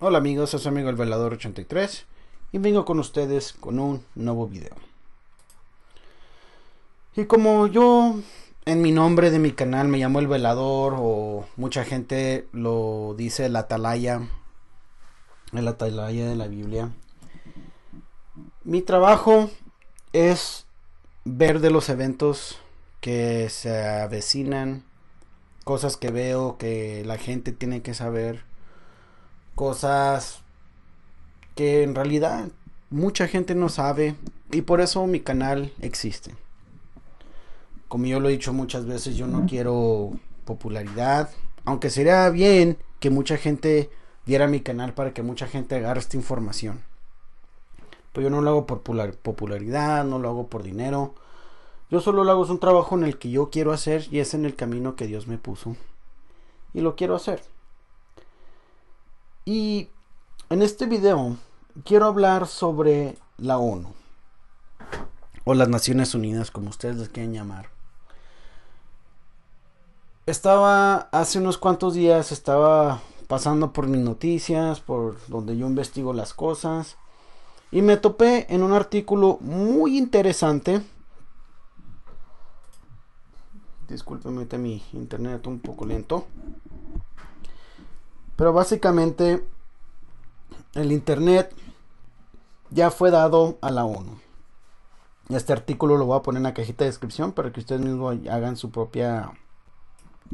Hola amigos, soy su amigo el velador 83 y vengo con ustedes con un nuevo video. Y como yo en mi nombre de mi canal me llamo el velador o mucha gente lo dice el atalaya, el atalaya de la Biblia, mi trabajo es ver de los eventos que se avecinan, cosas que veo que la gente tiene que saber cosas que en realidad mucha gente no sabe y por eso mi canal existe. Como yo lo he dicho muchas veces, yo no quiero popularidad, aunque sería bien que mucha gente viera mi canal para que mucha gente agarre esta información. Pero pues yo no lo hago por popularidad, no lo hago por dinero. Yo solo lo hago, es un trabajo en el que yo quiero hacer y es en el camino que Dios me puso. Y lo quiero hacer. Y en este video quiero hablar sobre la ONU o las Naciones Unidas, como ustedes les quieren llamar. Estaba hace unos cuantos días, estaba pasando por mis noticias, por donde yo investigo las cosas, y me topé en un artículo muy interesante. mete mi internet un poco lento. Pero básicamente el Internet ya fue dado a la ONU. Este artículo lo voy a poner en la cajita de descripción para que ustedes mismos hagan su propia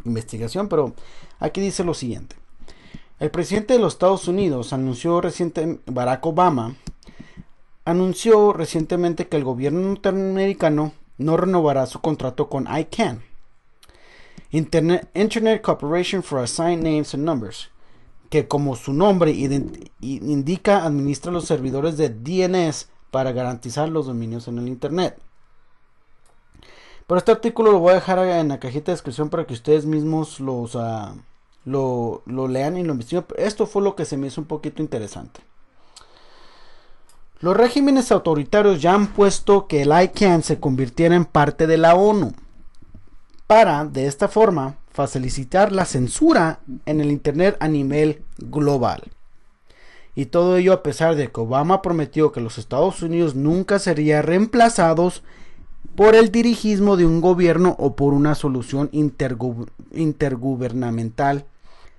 investigación. Pero aquí dice lo siguiente. El presidente de los Estados Unidos anunció recientemente, Barack Obama, anunció recientemente que el gobierno norteamericano no renovará su contrato con ICANN, Internet, Internet Corporation for Assigned Names and Numbers, que como su nombre indica administra los servidores de DNS para garantizar los dominios en el Internet. Pero este artículo lo voy a dejar en la cajita de descripción para que ustedes mismos los, ah, lo, lo, lean y lo investiguen. Esto fue lo que se me hizo un poquito interesante. Los regímenes autoritarios ya han puesto que el ICANN se convirtiera en parte de la ONU para, de esta forma, facilitar la censura en el Internet a nivel global. Y todo ello a pesar de que Obama prometió que los Estados Unidos nunca serían reemplazados por el dirigismo de un gobierno o por una solución intergubernamental,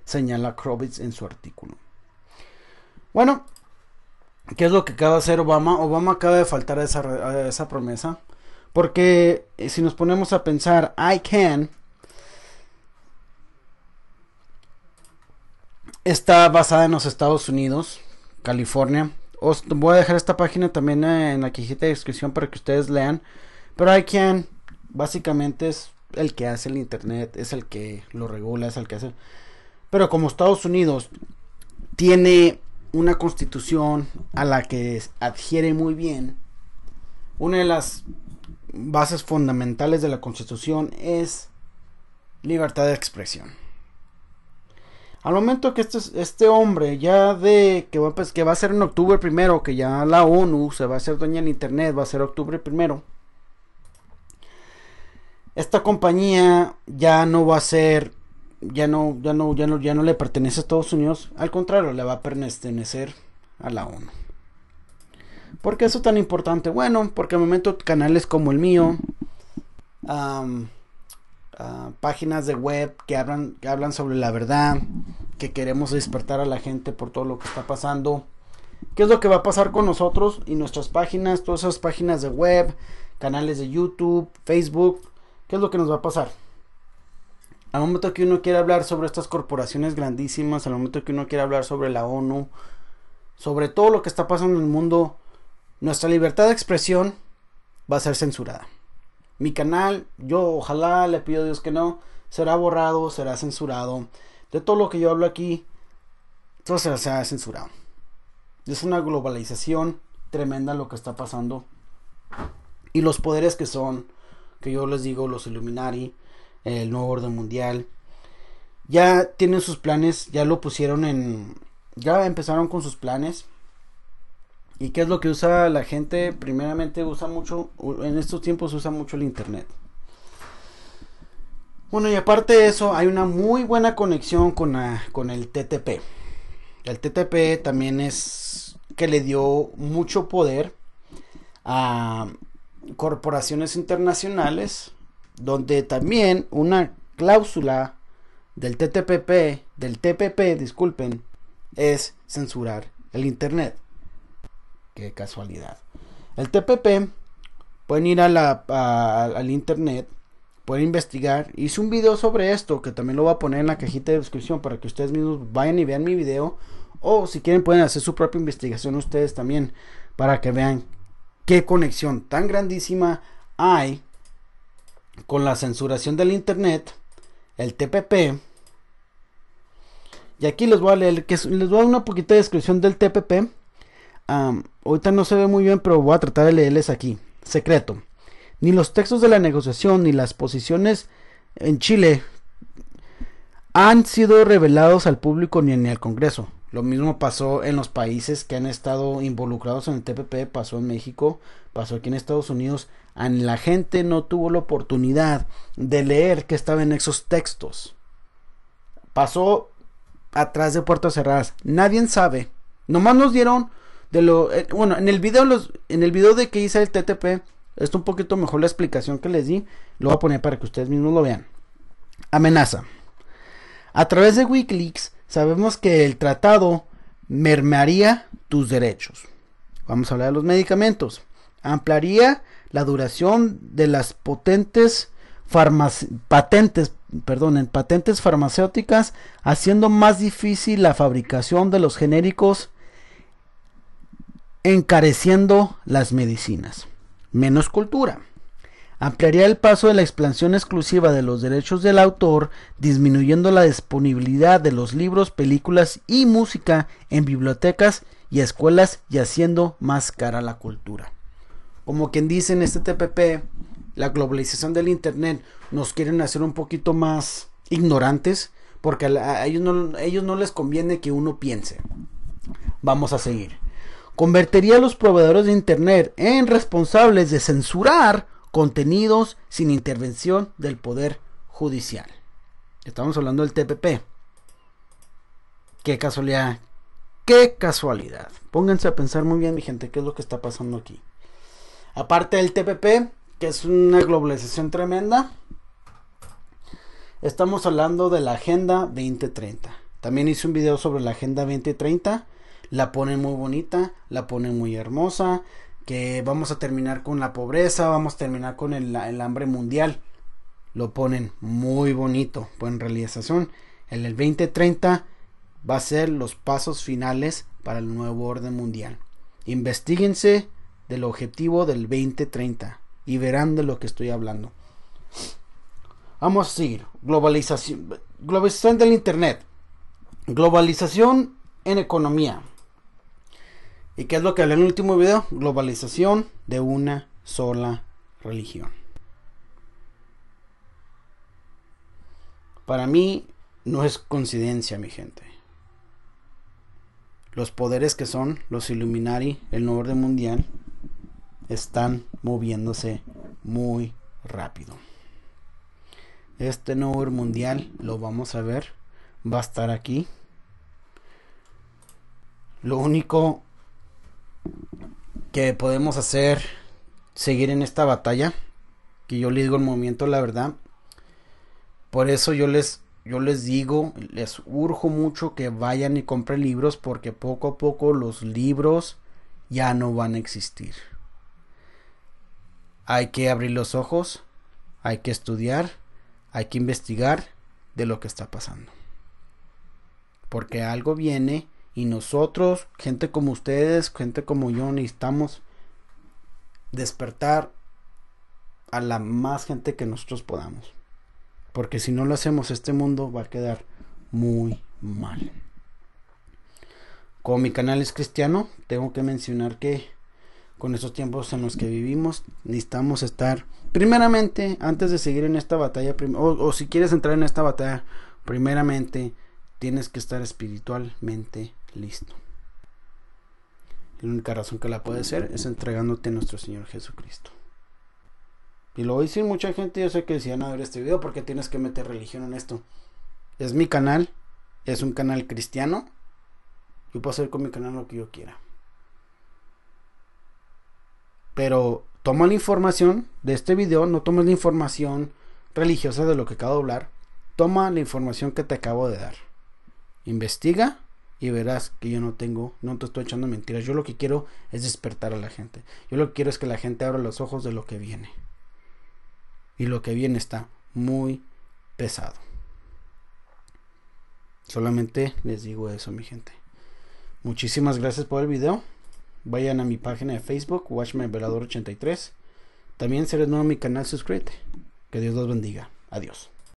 señala Krovitz en su artículo. Bueno, ¿qué es lo que acaba de hacer Obama? Obama acaba de faltar esa, esa promesa, porque eh, si nos ponemos a pensar, I can, Está basada en los Estados Unidos, California. Os voy a dejar esta página también en la cajita de descripción para que ustedes lean. Pero hay quien básicamente es el que hace el internet, es el que lo regula, es el que hace. Pero como Estados Unidos tiene una constitución a la que adhiere muy bien, una de las bases fundamentales de la constitución es libertad de expresión. Al momento que este, este hombre ya de que va, pues, que va a ser en octubre primero, que ya la ONU se va a hacer dueña en Internet, va a ser octubre primero. Esta compañía ya no va a ser, ya no, ya no, ya no, ya no le pertenece a Estados Unidos. Al contrario, le va a pertenecer a la ONU. ¿Por qué eso es tan importante? Bueno, porque al momento canales como el mío, Ah, páginas de web que hablan, que hablan sobre la verdad, que queremos despertar a la gente por todo lo que está pasando. ¿Qué es lo que va a pasar con nosotros y nuestras páginas, todas esas páginas de web, canales de YouTube, Facebook? ¿Qué es lo que nos va a pasar? Al momento que uno quiere hablar sobre estas corporaciones grandísimas, al momento que uno quiere hablar sobre la ONU, sobre todo lo que está pasando en el mundo, nuestra libertad de expresión va a ser censurada. Mi canal, yo ojalá le pido a Dios que no, será borrado, será censurado. De todo lo que yo hablo aquí, todo será censurado. Es una globalización tremenda lo que está pasando. Y los poderes que son, que yo les digo, los Illuminati, el nuevo orden mundial, ya tienen sus planes, ya lo pusieron en... Ya empezaron con sus planes ¿Y qué es lo que usa la gente? Primeramente usa mucho, en estos tiempos usa mucho el Internet. Bueno, y aparte de eso, hay una muy buena conexión con, con el TTP. El TTP también es que le dio mucho poder a corporaciones internacionales, donde también una cláusula del TTPP, del TPP, disculpen, es censurar el Internet. Qué casualidad. El TPP, pueden ir a la, al internet, pueden investigar. Hice un video sobre esto que también lo voy a poner en la cajita de descripción para que ustedes mismos vayan y vean mi video. O si quieren pueden hacer su propia investigación ustedes también para que vean qué conexión tan grandísima hay con la censuración del Internet, el TPP. Y aquí les voy a leer, que les voy a dar una poquita descripción del TPP ahorita no se ve muy bien, pero voy a tratar de leerles aquí. Secreto. Ni los textos de la negociación ni las posiciones en Chile han sido revelados al público ni, ni al Congreso. Lo mismo pasó en los países que han estado involucrados en el TPP, pasó en México, pasó aquí en Estados Unidos. La gente no tuvo la oportunidad de leer que estaba en esos textos. Pasó atrás de puertas cerradas. Nadie sabe. Nomás nos dieron eh, bueno, en el video en el de que hice el TTP, esto un poquito mejor la explicación que les di, lo voy a poner para que ustedes mismos lo vean. Amenaza. A través de WikiLeaks sabemos que el tratado mermaría tus derechos. Vamos a hablar de los medicamentos. Ampliaría la duración de las potentes patentes, patentes farmacéuticas, haciendo más difícil la fabricación de los genéricos encareciendo las medicinas. Menos cultura. Ampliaría el paso de la expansión exclusiva de los derechos del autor, disminuyendo la disponibilidad de los libros, películas y música en bibliotecas y escuelas y haciendo más cara la cultura. Como quien dice en este TPP, la globalización del Internet nos quieren hacer un poquito más ignorantes porque a, ellos, no, ellos no les conviene que uno piense. Vamos a seguir convertiría a los proveedores de Internet en responsables de censurar contenidos sin intervención del Poder Judicial. Estamos hablando del TPP. Qué casualidad. Qué casualidad. Pónganse a pensar muy bien, mi gente, qué es lo que está pasando aquí. Aparte del TPP, que es una globalización tremenda, estamos hablando de la Agenda 2030. También hice un video sobre la Agenda 2030 la ponen muy bonita, la ponen muy hermosa, que vamos a terminar con la pobreza, vamos a terminar con el, hambre mundial. Lo ponen muy bonito, pues realización. En el 2030 va a ser los pasos finales para el nuevo orden mundial. Investíguense del objetivo del 2030 y verán de lo que estoy hablando. Vamos a seguir. Globalización, globalización del Internet. Globalización en economía. ¿Y qué es lo que hablé en el último video? Globalización de una sola religión. Para mí no es coincidencia, mi gente. Los poderes que son los Illuminari, el nuevo orden mundial, están moviéndose muy rápido. Este nuevo orden mundial lo vamos a ver, va a estar aquí. Lo único que podemos hacer seguir en esta batalla que yo les digo el movimiento la verdad por eso yo les yo les digo les urjo mucho que vayan y compren libros porque poco a poco los libros ya no van a existir hay que abrir los ojos hay que estudiar hay que investigar de lo que está pasando porque algo viene y nosotros, gente como ustedes, gente como yo, necesitamos despertar a la más gente que nosotros podamos. Porque si no lo hacemos, este mundo va a quedar muy mal. Como mi canal es cristiano, tengo que mencionar que con estos tiempos en los que vivimos, necesitamos estar, primeramente, antes de seguir en esta batalla, o, o si quieres entrar en esta batalla, primeramente, tienes que estar espiritualmente Listo. La única razón que la puede hacer es entregándote a nuestro Señor Jesucristo. Y lo voy a decir mucha gente, yo sé que decían a ver este video porque tienes que meter religión en esto. Es mi canal, es un canal cristiano. Yo puedo hacer con mi canal lo que yo quiera. Pero toma la información de este video, no tomes la información religiosa de lo que acabo de hablar. Toma la información que te acabo de dar. Investiga y verás que yo no tengo, no te estoy echando mentiras. Yo lo que quiero es despertar a la gente. Yo lo que quiero es que la gente abra los ojos de lo que viene. Y lo que viene está muy pesado. Solamente les digo eso, mi gente. Muchísimas gracias por el video. Vayan a mi página de Facebook, Watchme 83. También eres nuevo a mi canal, suscríbete. Que Dios los bendiga. Adiós.